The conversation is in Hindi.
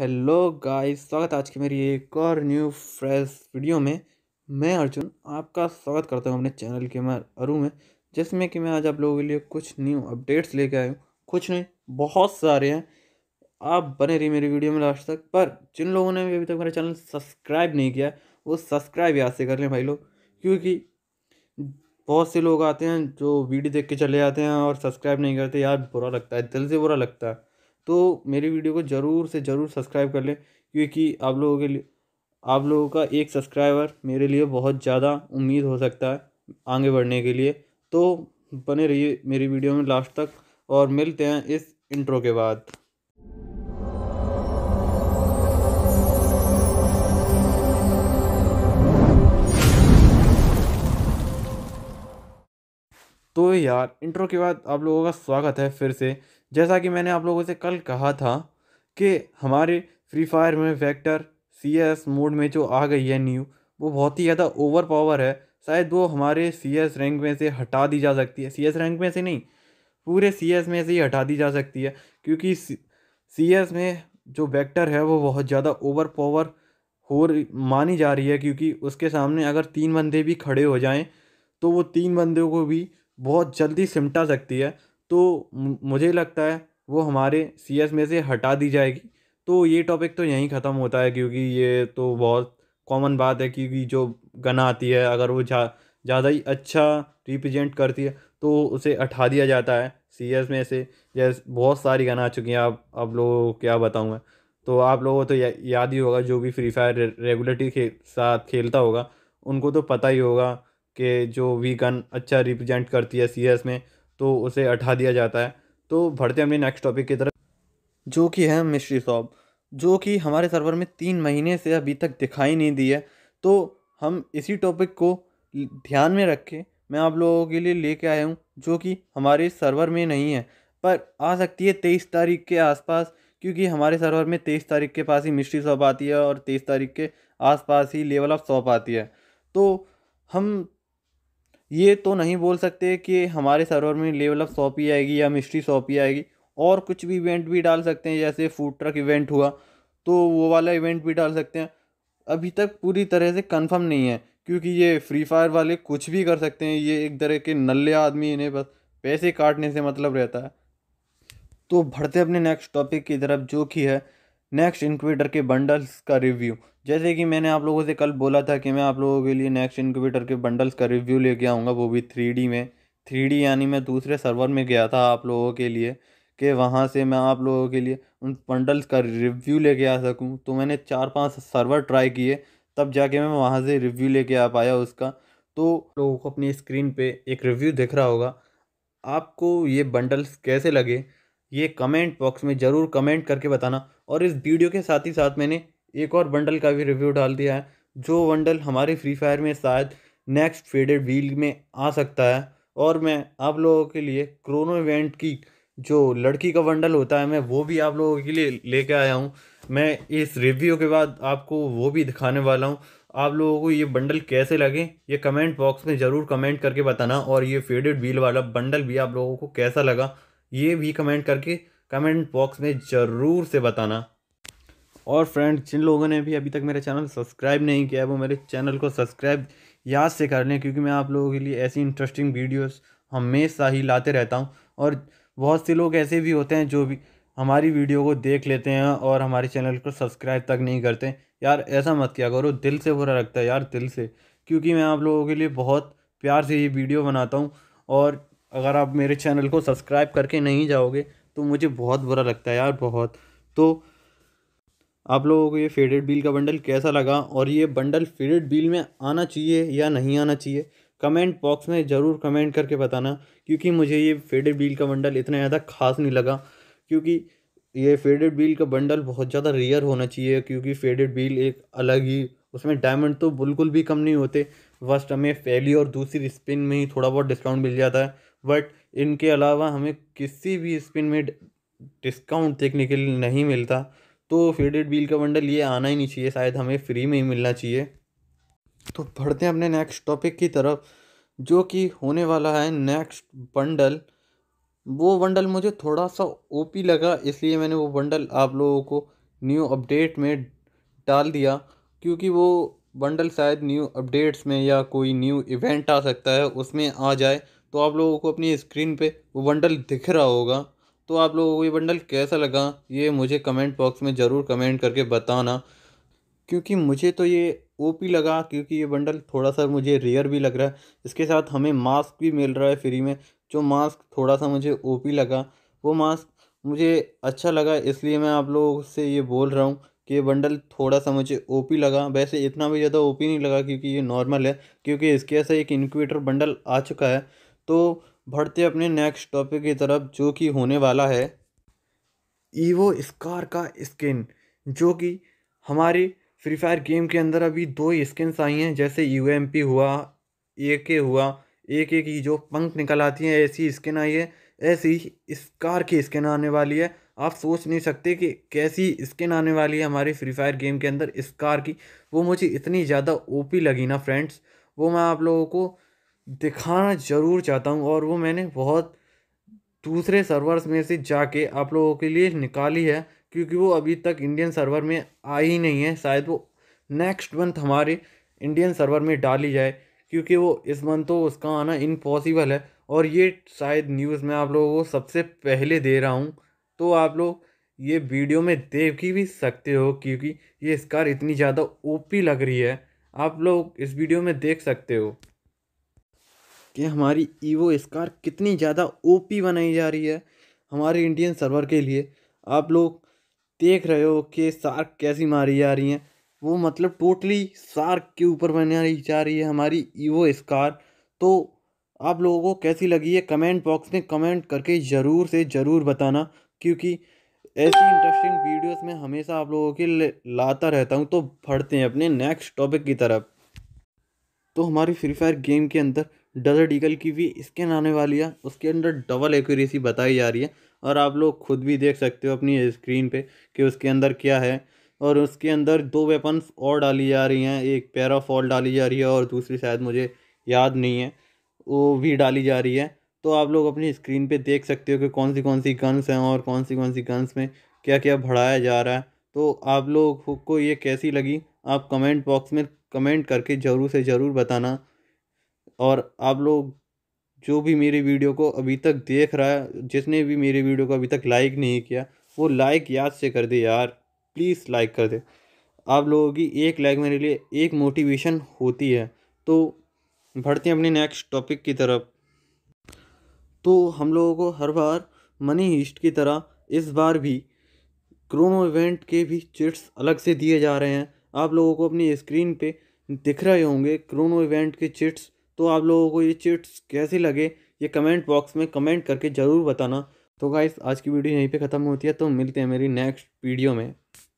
हेलो गाइस स्वागत है आज की मेरी एक और न्यू फ्रेश वीडियो में मैं अर्जुन आपका स्वागत करता हूँ अपने चैनल के मैं अरु में जिसमें कि मैं आज आप लोगों के लिए कुछ न्यू अपडेट्स लेके आया हूँ कुछ नहीं बहुत सारे हैं आप बने रहिए मेरी वीडियो में लास्ट तक पर जिन लोगों ने भी अभी तक मेरा चैनल सब्सक्राइब नहीं किया वो सब्सक्राइब याद से कर लें भाई लोग क्योंकि बहुत से लोग आते हैं जो वीडियो देख के चले जाते हैं और सब्सक्राइब नहीं करते यार बुरा लगता है दिल से बुरा लगता है तो मेरे वीडियो को ज़रूर से ज़रूर सब्सक्राइब कर लें क्योंकि आप लोगों के लिए आप लोगों का एक सब्सक्राइबर मेरे लिए बहुत ज़्यादा उम्मीद हो सकता है आगे बढ़ने के लिए तो बने रहिए मेरी वीडियो में लास्ट तक और मिलते हैं इस इंट्रो के बाद तो यार इंट्रो के बाद आप लोगों का स्वागत है फिर से जैसा कि मैंने आप लोगों से कल कहा था कि हमारे फ्री फायर में वेक्टर सी एस मोड में जो आ गई है न्यू वो बहुत ही ज़्यादा ओवर पावर है शायद वो हमारे सी एस रैंक में से हटा दी जा सकती है सी एस रैंक में से नहीं पूरे सी एस में से ही हटा दी जा सकती है क्योंकि सी एस में जो वेक्टर है वो बहुत ज़्यादा ओवर पावर हो मानी जा रही है क्योंकि उसके सामने अगर तीन बंदे भी खड़े हो जाएं तो वो तीन बंदों को भी बहुत जल्दी सिमटा सकती है तो मुझे लगता है वो हमारे सी एस में से हटा दी जाएगी तो ये टॉपिक तो यहीं ख़त्म होता है क्योंकि ये तो बहुत कॉमन बात है क्योंकि जो गन आती है अगर वो जा ज़्यादा ही अच्छा रिप्रेजेंट करती है तो उसे हटा दिया जाता है सी एस में से जैसे बहुत सारी गन आ चुकी हैं आप आप लोगों को क्या बताऊँ मैं तो आप लोगों को तो या, याद ही होगा जो भी फ्री फायर रेगुलेटरी के साथ खेलता होगा उनको तो पता ही होगा कि जो वी गन अच्छा रिप्रेजेंट करती है सी एस में तो उसे हटा दिया जाता है तो बढ़ते हमने नेक्स्ट टॉपिक की तरफ जो कि है मिश्री सॉप जो कि हमारे सर्वर में तीन महीने से अभी तक दिखाई नहीं दी है तो हम इसी टॉपिक को ध्यान में रख के मैं आप लोगों के लिए लेके आया हूँ जो कि हमारे सर्वर में नहीं है पर आ सकती है तेईस तारीख के आसपास क्योंकि हमारे सर्वर में तेईस तारीख के पास ही मिस्ट्री शॉप आती है और तेईस तारीख के आसपास ही लेवल ऑफ शॉप आती है तो हम ये तो नहीं बोल सकते कि हमारे सर्वर में लेवल अप सॉप आएगी या मिस्ट्री सॉपी आएगी और कुछ भी इवेंट भी डाल सकते हैं जैसे फूड ट्रक इवेंट हुआ तो वो वाला इवेंट भी डाल सकते हैं अभी तक पूरी तरह से कंफर्म नहीं है क्योंकि ये फ्री फायर वाले कुछ भी कर सकते हैं ये एक तरह के नल्ले आदमी इन्हें बस पैसे काटने से मतलब रहता है तो बढ़ते अपने नेक्स्ट टॉपिक की तरफ जो कि है नेक्स्ट इंक्यूबेटर के बंडल्स का रिव्यू जैसे कि मैंने आप लोगों से कल बोला था कि मैं आप लोगों के लिए नेक्स्ट इंक्यूबेटर के बंडल्स का रिव्यू लेके आऊँगा वो भी थ्री में थ्री यानी मैं दूसरे सर्वर में गया था आप लोगों के लिए कि वहाँ से मैं आप लोगों के लिए उन बंडल्स का रिव्यू लेके आ सकूँ तो मैंने चार पाँच सर्वर ट्राई किए तब जाके मैं वहाँ से रिव्यू लेके आ पाया उसका तो लोगों को अपनी स्क्रीन पे एक रिव्यू दिख रहा होगा आपको ये बंडल्स कैसे लगे ये कमेंट बॉक्स में ज़रूर कमेंट करके बताना और इस वीडियो के साथ ही साथ मैंने एक और बंडल का भी रिव्यू डाल दिया है जो बंडल हमारे फ्री फायर में शायद नेक्स्ट फेडेड व्हील में आ सकता है और मैं आप लोगों के लिए क्रोनो इवेंट की जो लड़की का बंडल होता है मैं वो भी आप लोगों के लिए लेके आया हूँ मैं इस रिव्यू के बाद आपको वो भी दिखाने वाला हूँ आप लोगों को ये बंडल कैसे लगे ये कमेंट बॉक्स में ज़रूर कमेंट करके बताना और ये फेडेड व्हील वाला बंडल भी आप लोगों को कैसा लगा ये भी कमेंट करके कमेंट बॉक्स में ज़रूर से बताना और फ्रेंड जिन लोगों ने भी अभी तक मेरा चैनल सब्सक्राइब नहीं किया है वो मेरे चैनल को सब्सक्राइब याद से कर लें क्योंकि मैं आप लोगों के लिए ऐसी इंटरेस्टिंग वीडियोस हमेशा ही लाते रहता हूँ और बहुत से लोग ऐसे भी होते हैं जो भी हमारी वीडियो को देख लेते हैं और हमारे चैनल को सब्सक्राइब तक नहीं करते यार ऐसा मत किया करो दिल से बुरा लगता है यार दिल से क्योंकि मैं आप लोगों के लिए बहुत प्यार से ये वीडियो बनाता हूँ और अगर आप मेरे चैनल को सब्सक्राइब करके नहीं जाओगे तो मुझे बहुत बुरा लगता है यार बहुत तो आप लोगों को ये फेडेड बिल का बंडल कैसा लगा और ये बंडल फेडेड बिल में आना चाहिए या नहीं आना चाहिए कमेंट बॉक्स में ज़रूर कमेंट करके बताना क्योंकि मुझे ये फेडेड बिल का बंडल इतना ज़्यादा खास नहीं लगा क्योंकि ये फेडेड बिल का बंडल बहुत ज़्यादा रेयर होना चाहिए क्योंकि फेडेड बिल एक अलग ही उसमें डायमंड तो बिल्कुल भी कम नहीं होते फर्स्ट हमें पहली और दूसरी स्पिन में ही थोड़ा बहुत डिस्काउंट मिल जाता है बट इनके अलावा हमें किसी भी स्पिन में डिस्काउंट देखने के लिए नहीं मिलता तो फेडेड बिल का बंडल ये आना ही नहीं चाहिए शायद हमें फ्री में ही मिलना चाहिए तो बढ़ते हैं अपने नेक्स्ट टॉपिक की तरफ जो कि होने वाला है नेक्स्ट बंडल वो बंडल मुझे थोड़ा सा ओपी लगा इसलिए मैंने वो बंडल आप लोगों को न्यू अपडेट में डाल दिया क्योंकि वो बंडल शायद न्यू अपडेट्स में या कोई न्यू इवेंट आ सकता है उसमें आ जाए तो आप लोगों को अपनी स्क्रीन पे वो बंडल दिख रहा होगा तो आप लोगों को ये बंडल कैसा लगा ये मुझे कमेंट बॉक्स में ज़रूर कमेंट करके बताना क्योंकि मुझे तो ये ओपी लगा क्योंकि ये बंडल थोड़ा सा मुझे रेयर भी लग रहा है इसके साथ हमें मास्क भी मिल रहा है फ्री में जो मास्क थोड़ा सा मुझे पी लगा वो मास्क मुझे अच्छा लगा इसलिए मैं आप लोगों से ये बोल रहा हूँ कि ये बंडल थोड़ा सा मुझे ओपी लगा वैसे इतना भी ज़्यादा ओपी नहीं लगा क्योंकि ये नॉर्मल है क्योंकि इसके ऐसा एक इनक्यूटर बंडल आ चुका है तो बढ़ते अपने नेक्स्ट टॉपिक की तरफ जो कि होने वाला है ईवो स्कार का स्किन जो कि हमारी फ्री फायर गेम के अंदर अभी दो ही स्किन्स आई हैं जैसे यू एम पी हुआ ए के हुआ ए के की जो पंख निकल आती है ऐसी स्किन आई है ऐसी स्कार की स्किन आने वाली है आप सोच नहीं सकते कि कैसी स्किन आने वाली है हमारी फ्री फायर गेम के अंदर स्कार की वो मुझे इतनी ज़्यादा ओपी लगी ना फ्रेंड्स वो मैं आप लोगों को दिखाना ज़रूर चाहता हूँ और वो मैंने बहुत दूसरे सर्वर्स में से जाके आप लोगों के लिए निकाली है क्योंकि वो अभी तक इंडियन सर्वर में आई ही नहीं है शायद वो नेक्स्ट मंथ हमारे इंडियन सर्वर में डाली जाए क्योंकि वो इस मंथ तो उसका आना इम्पॉसिबल है और ये शायद न्यूज़ में आप लोगों को सबसे पहले दे रहा हूँ तो आप लोग ये वीडियो में देख ही भी सकते हो क्योंकि ये इस कार इतनी ज़्यादा ओपी लग रही है आप लोग इस वीडियो में देख सकते हो कि हमारी ईवो स्कार कितनी ज़्यादा ओपी बनाई जा रही है हमारे इंडियन सर्वर के लिए आप लोग देख रहे हो कि सार्क कैसी मारी जा रही हैं वो मतलब टोटली सार्क के ऊपर बनाई जा रही है हमारी ईवो स्कार तो आप लोगों को कैसी लगी है कमेंट बॉक्स में कमेंट करके ज़रूर से ज़रूर बताना क्योंकि ऐसी इंटरेस्टिंग वीडियोस में हमेशा आप लोगों के लाता रहता हूँ तो फटते हैं अपने नेक्स्ट टॉपिक की तरफ तो हमारी फ्री फायर गेम के अंदर डजर्ट ईगल की भी स्किन आने वाली है उसके अंदर डबल एक्यूरेसी बताई जा रही है और आप लोग खुद भी देख सकते हो अपनी स्क्रीन पे कि उसके अंदर क्या है और उसके अंदर दो वेपन्स और डाली जा रही हैं एक पैराफॉल डाली जा रही है और दूसरी शायद मुझे याद नहीं है वो भी डाली जा रही है तो आप लोग अपनी स्क्रीन पे देख सकते हो कि कौन सी कौन सी गन्स हैं और कौन सी कौन सी गन्स में क्या क्या बढ़ाया जा रहा है तो आप लोग को ये कैसी लगी आप कमेंट बॉक्स में कमेंट करके ज़रूर से ज़रूर बताना और आप लोग जो भी मेरी वीडियो को अभी तक देख रहा है जिसने भी मेरी वीडियो को अभी तक लाइक नहीं किया वो लाइक याद से कर दे यार प्लीज़ लाइक कर दे आप लोगों की एक लाइक मेरे लिए एक मोटिवेशन होती है तो बढ़ते हैं अपने नेक्स्ट टॉपिक की तरफ तो हम लोगों को हर बार मनी हिस्ट की तरह इस बार भी क्रोनो इवेंट के भी चिट्स अलग से दिए जा रहे हैं आप लोगों को अपनी स्क्रीन पे दिख रहे होंगे क्रोनो इवेंट के चिट्स तो आप लोगों को ये चिट्स कैसे लगे ये कमेंट बॉक्स में कमेंट करके ज़रूर बताना तो गाइस आज की वीडियो यहीं पे ख़त्म होती है तो मिलते हैं मेरी नेक्स्ट वीडियो में